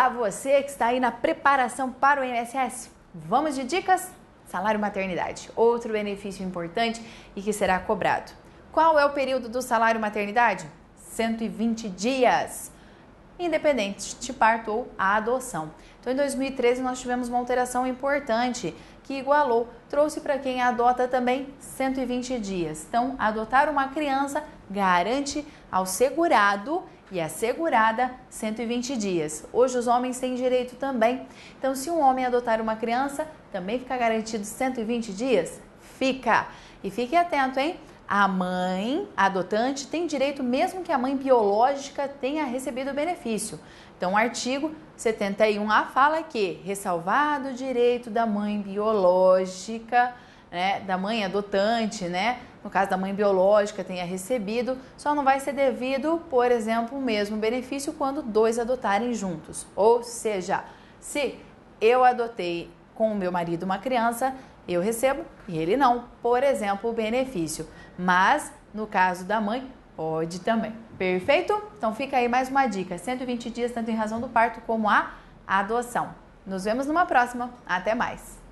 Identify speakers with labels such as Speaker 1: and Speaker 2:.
Speaker 1: Olá, você que está aí na preparação para o INSS. Vamos de dicas? Salário maternidade, outro benefício importante e que será cobrado. Qual é o período do salário maternidade? 120 dias independente de parto ou a adoção. Então, em 2013, nós tivemos uma alteração importante que igualou, trouxe para quem adota também 120 dias. Então, adotar uma criança garante ao segurado e a segurada 120 dias. Hoje os homens têm direito também. Então, se um homem adotar uma criança, também fica garantido 120 dias? Fica! E fique atento, hein? A mãe adotante tem direito, mesmo que a mãe biológica tenha recebido o benefício. Então, o artigo 71A fala que, ressalvado o direito da mãe biológica, né, da mãe adotante, né, no caso da mãe biológica, tenha recebido, só não vai ser devido, por exemplo, o mesmo benefício quando dois adotarem juntos. Ou seja, se eu adotei com o meu marido uma criança, eu recebo e ele não, por exemplo, o benefício. Mas no caso da mãe, pode também. Perfeito? Então fica aí mais uma dica: 120 dias, tanto em razão do parto como a adoção. Nos vemos numa próxima. Até mais!